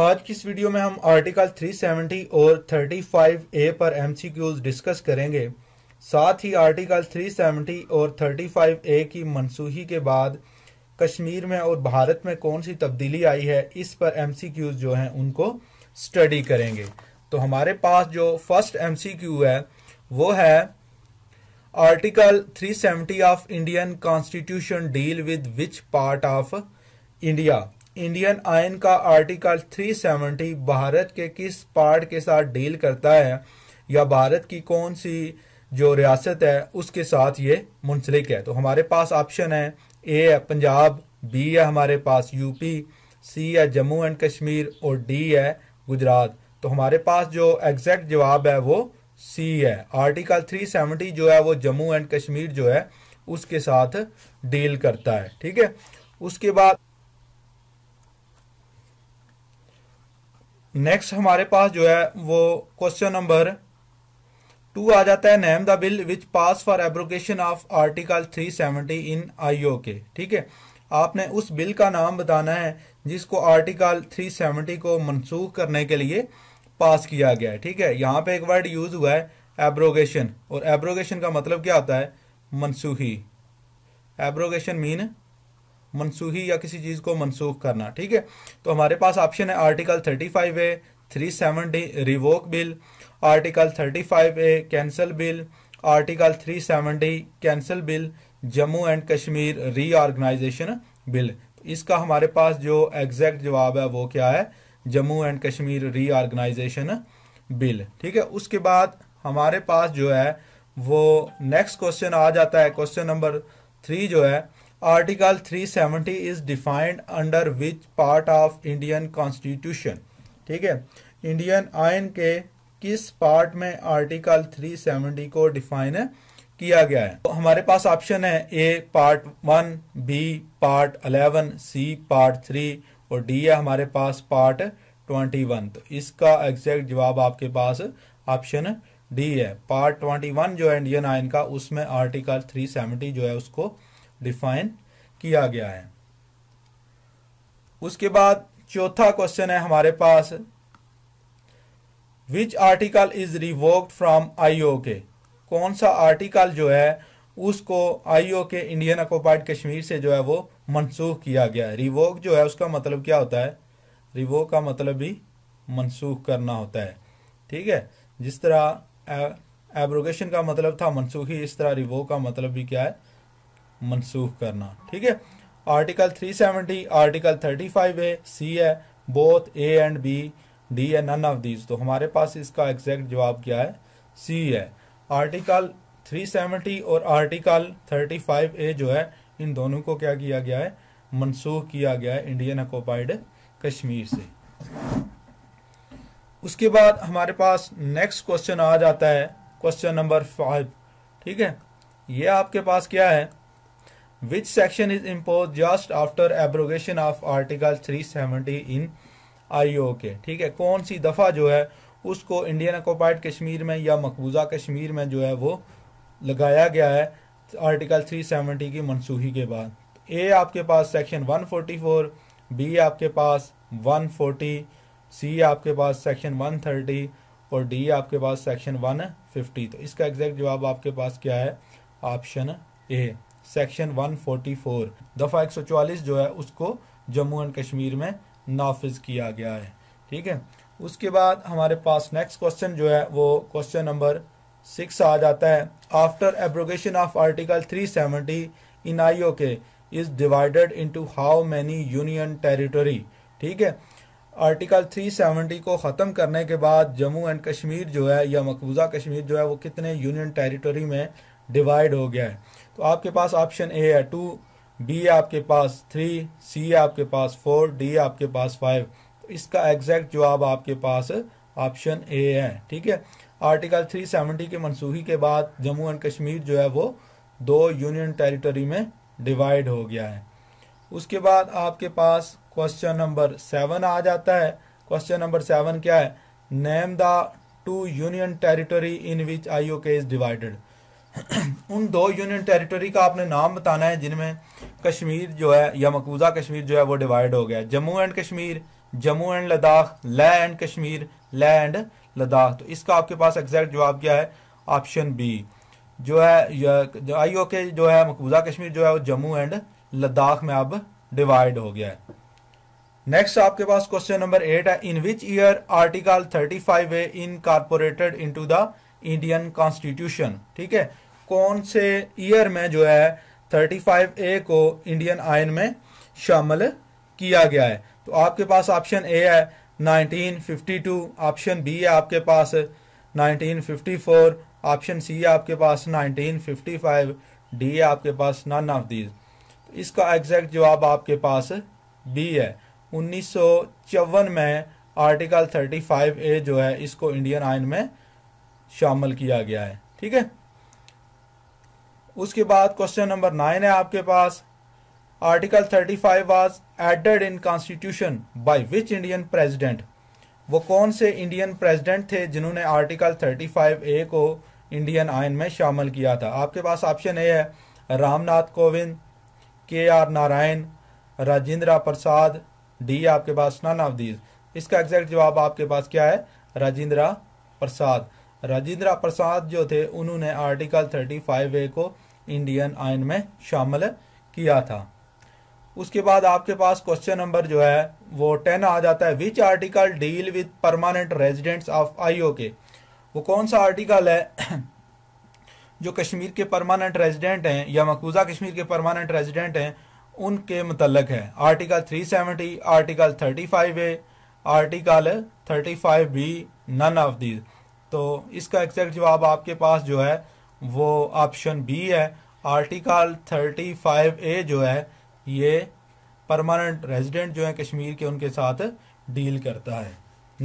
आज की इस वीडियो में हम आर्टिकल 370 और 35 ए पर एमसीक्यूज डिस्कस करेंगे साथ ही आर्टिकल 370 और 35 ए की मनसूही के बाद कश्मीर में और भारत में कौन सी तब्दीली आई है इस पर एमसीक्यूज जो हैं उनको स्टडी करेंगे तो हमारे पास जो फर्स्ट एमसीक्यू है वो है article 370 of Indian constitution deal with which part of India Indian आयन का आर्टिकल 370 भारत के किस पार्ट के साथ डील करता है या भारत की कौन सी जो रियासत है उसके साथ ये मुंसलिक है तो हमारे पास ऑप्शन है ए है पंजाब बी है हमारे पास यूपी सी है जम्मू एंड कश्मीर और डी है गुजरात तो हमारे पास जो एग्जैक्ट जवाब है वो सी है आर्टिकल 370 जो है वो जम्मू एंड कश्मीर जो है उसके साथ डील करता है ठीक है उसके बाद नेक्स्ट हमारे पास जो है वो क्वेश्चन नंबर टू आ जाता है name the bill which pass for abrogation of article 370 in IO K ठीक है आपने उस बिल का नाम बताना है जिसको आर्टिकल 370 को मनसूख करने के लिए पास किया गया है ठीक है यहाँ पे एक वर्ड यूज हुआ है एब्रोगेशन और एब्रोगेशन का मतलब क्या होता है मनसूखी एब्रोगेशन मीन मनसूखी या किसी चीज़ को मनसूख करना ठीक है तो हमारे पास ऑप्शन है article thirty five A three D revoke bill article thirty five A cancel bill article three D cancel bill Jammu and Kashmir reorganisation bill इसका हमारे पास जो एग्जैक्ट जवाब है वो क्या है Jammu and Kashmir reorganisation bill ठीक है उसके बाद हमारे पास जो है वो नेक्स्ट क्वेश्चन आ जाता है क्वेश्चन नंबर थ्री जो है three 370 is defined under which part of Indian constitution ठीक है इंडियन आयन के किस पार्ट में आर्टिकल 370 को डिफाइन किया गया है तो हमारे पास ऑप्शन है A part one B part eleven C part three और डी है हमारे पास पार्ट ट्वेंटी वन तो इसका एग्जैक्ट जवाब आपके पास ऑप्शन डी है पार्ट ट्वेंटी वन जो है इंडियन आयन का उसमें आर्टिकल थ्री सेवेंटी जो है उसको डिफाइन किया गया है उसके बाद चौथा क्वेश्चन है हमारे पास which article is revoked from IO K कौन सा आर्टिकल जो है उसको आईओ के इंडियन ऑक्यूपाइड कश्मीर से जो है वो मनसूख किया गया है रिवोक जो है उसका मतलब क्या होता है रिवोक का मतलब भी मनसूख करना होता है ठीक है जिस तरह एब्रोगेशन का मतलब था मनसूखी इस तरह रिवोक का मतलब भी क्या है मनसूख करना ठीक है आर्टिकल 370 आर्टिकल 35 है सी है both A and B D है नन ऑफ दीज तो हमारे पास इसका एग्जैक्ट जवाब क्या है सी है आर्टिकल 370 और आर्टिकल 35 ए जो है इन दोनों को क्या किया गया है मनसूख किया गया है इंडियन अकोपाइड कश्मीर से उसके बाद हमारे पास नेक्स्ट क्वेश्चन आ जाता है क्वेश्चन नंबर फाइव ठीक है ये आपके पास क्या है which section is imposed just after abrogation of article 370 in IOK ठीक है कौन सी दफ़ा जो है उसको इंडियन ऑकोपाइड कश्मीर में या मकबूजा कश्मीर में जो है वो लगाया गया है आर्टिकल 370 की मनसूखी के बाद ए आपके पास सेक्शन 144 बी आपके पास 140 सी आपके पास सेक्शन 130 और डी आपके पास सेक्शन 150 तो इसका एग्जैक्ट जवाब आपके पास क्या है ऑप्शन ए सेक्शन 144 दफ़ा 144 जो है उसको जम्मू एंड कश्मीर में नाफिज किया गया है ठीक है उसके बाद हमारे पास नेक्स्ट क्वेश्चन जो है वो क्वेश्चन नंबर सिक्स आ जाता है after abrogation of article 370 in I O K is divided into how many union territory ठीक है आर्टिकल 370 को ख़त्म करने के बाद जम्मू एंड कश्मीर जो है या मकबूजा कश्मीर जो है वो कितने यूनियन टेरिटरी में डिवाइड हो गया है तो आपके पास ऑप्शन ए है टू बी आपके पास थ्री सी आपके पास फोर डी आपके पास फाइव तो इसका एग्जैक्ट जवाब आपके पास ऑप्शन ए है ठीक है आर्टिकल 370 के मनसूखी के बाद जम्मू एंड कश्मीर जो है वो दो यूनियन टेरिटरी में डिवाइड हो गया है उसके बाद आपके पास क्वेश्चन नंबर सेवन आ जाता है क्वेश्चन नंबर सेवन क्या है name the two union territory in which I K is divided उन दो यूनियन टेरिटरी का आपने नाम बताना है जिनमें कश्मीर जो है या मकबूजा कश्मीर जो है वो डिवाइड हो गया है Jammu and Kashmir Jammu and Ladakh Leh and Kashmir ले एंड लद्दाख तो इसका आपके पास एग्जैक्ट जवाब क्या है ऑप्शन बी जो है आई के जो है मकबूजा कश्मीर जो है वो जम्मू एंड लद्दाख में अब डिवाइड हो गया है नेक्स्ट आपके पास क्वेश्चन नंबर एट है in which year article thirty five A incorporated into the Indian constitution ठीक है कौन से ईयर में जो है 35 ए को इंडियन आयन में शामिल किया गया है तो आपके पास ऑप्शन ए है 1952 ऑप्शन बी है आपके पास 1954 ऑप्शन सी है आपके पास 1955 डी है आपके पास नन ऑफ दीज इसका एग्जैक्ट जवाब आपके पास बी है उन्नीस में आर्टिकल 35 ए जो है इसको इंडियन आयन में शामिल किया गया है ठीक है उसके बाद क्वेश्चन नंबर नाइन है आपके पास article thirty five was added in constitution by which Indian president वो कौन से इंडियन प्रेसिडेंट थे जिन्होंने आर्टिकल थर्टी फाइव ए को इंडियन आयन में शामिल किया था आपके पास ऑप्शन ए है Ramnath Kovind K R Narayan Rajendra Prasad D आपके पास नन ऑफ दीज इसका एग्जैक्ट जवाब आपके पास क्या है राजेंद्र प्रसाद राजेंद्र प्रसाद जो थे उन्होंने आर्टिकल थर्टी फाइव ए को इंडियन आयन में शामिल किया था उसके बाद आपके पास क्वेश्चन नंबर जो है वो टेन आ जाता है which article deal with permanent residents of IO K वो कौन सा आर्टिकल है जो कश्मीर के परमानेंट रेजिडेंट हैं या मकबूजा कश्मीर के परमानेंट रेजिडेंट हैं उनके मतलब है article 370 article 35 A article 35 B none of these तो इसका एग्जैक्ट जवाब आपके पास जो है वो ऑप्शन बी है आर्टिकल 35 ए जो है ये परमानेंट रेजिडेंट जो है कश्मीर के उनके साथ डील करता है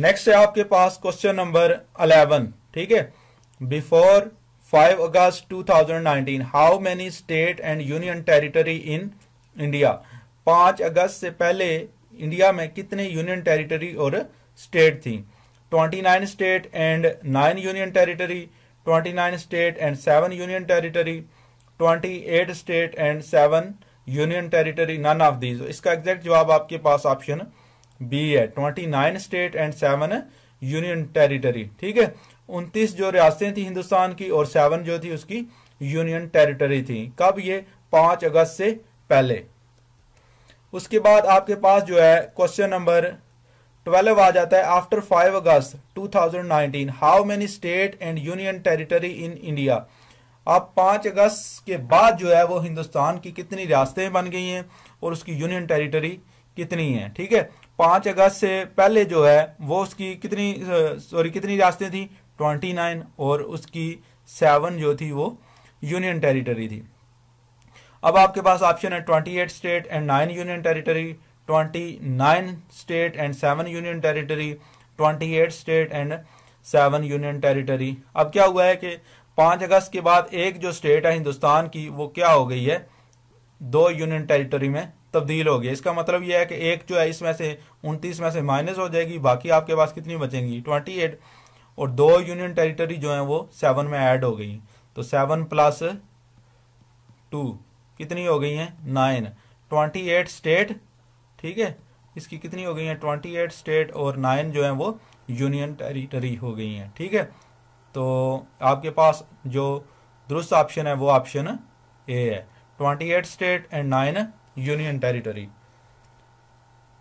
नेक्स्ट है आपके पास क्वेश्चन नंबर 11 ठीक है before 5 August 2019 how many state and union territory in India 5 अगस्त से पहले इंडिया में कितने यूनियन टेरिटरी और स्टेट थी 29 state and 9 union territory 29 state and 7 union territory 28 state and 7 union territory none of these इसका एग्जैक्ट जवाब आपके पास ऑप्शन बी है twenty nine state and seven union territory ठीक है उनतीस जो रियासतें थी हिंदुस्तान की और सेवन जो थी उसकी यूनियन टेरिटरी थी कब ये पांच अगस्त से पहले उसके बाद आपके पास जो है क्वेश्चन नंबर ट्वेल्व आ जाता है after five August 2019 how many state and union territory in India अब पांच अगस्त के बाद जो है वो हिंदुस्तान की कितनी रियासतें बन गई हैं और उसकी यूनियन टेरिटरी कितनी है ठीक है पांच अगस्त से पहले जो है वो उसकी कितनी सॉरी कितनी रियासतें थी ट्वेंटी और उसकी सेवन जो थी वो यूनियन टेरिटरी थी अब आपके पास ऑप्शन है 28 state and nine union territory 29 state and 7 union territory 28 state and 7 union territory अब क्या हुआ है कि 5 अगस्त के बाद एक जो स्टेट है हिंदुस्तान की वो क्या हो गई है दो यूनियन टेरिटरी में तब्दील हो गई इसका मतलब यह है कि एक जो है इसमें से उनतीस में से माइनस हो जाएगी बाकी आपके पास कितनी बचेंगी ट्वेंटी एट और दो यूनियन टेरिटरी जो है वो सेवन में ऐड हो गई तो सेवन प्लस टू कितनी हो गई है नाइन ट्वेंटी एट स्टेट ठीक है इसकी कितनी हो गई है ट्वेंटी एट स्टेट और नाइन जो है वो यूनियन टेरिटरी हो गई हैं ठीक है तो आपके पास जो दुरुस्त ऑप्शन है वो ऑप्शन ए है twenty eight state and nine union territory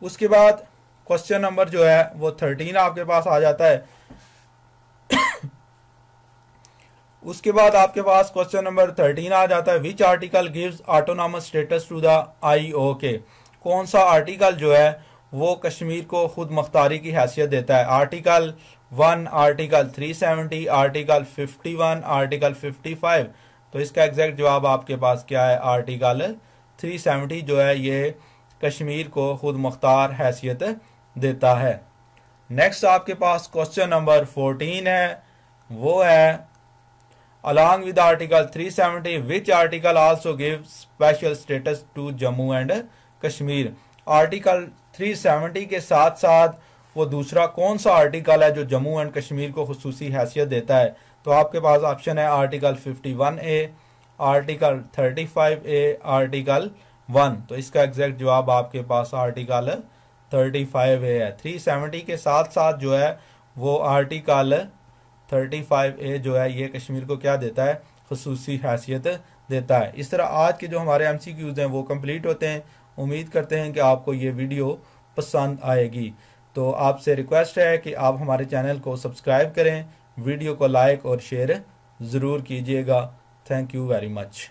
उसके बाद क्वेश्चन नंबर जो है वो थर्टीन आपके पास आ जाता है उसके बाद आपके पास क्वेश्चन नंबर थर्टीन आ जाता है which article gives autonomous status to the I O K कौन सा आर्टिकल जो है वो कश्मीर को खुद मुख्तारी की हैसियत देता है article one article three seventy article fifty one article fifty five तो इसका एग्जैक्ट जवाब आपके पास क्या है आर्टिकल थ्री सेवेंटी जो है ये कश्मीर को खुद मुख्तार हैसियत देता है नेक्स्ट आपके पास क्वेश्चन नंबर फोर्टीन है वो है along with article three seventy which article also give special status to Jammu and Kashmir article 370 के साथ साथ वो दूसरा कौन सा आर्टिकल है जो जम्मू एंड कश्मीर को खसूसी हैसियत देता है तो आपके पास ऑप्शन है article 51 A article 35 A article 1 तो इसका एग्जैक्ट जवाब आपके पास आर्टिकल 35 ए है 370 के साथ साथ जो है वो आर्टिकल 35 ए जो है ये कश्मीर को क्या देता है खसूसी हैसियत देता है इस तरह आज के जो हमारे एम हैं वो कम्प्लीट होते हैं उम्मीद करते हैं कि आपको ये वीडियो पसंद आएगी तो आपसे रिक्वेस्ट है कि आप हमारे चैनल को सब्सक्राइब करें वीडियो को लाइक और शेयर ज़रूर कीजिएगा थैंक यू वेरी मच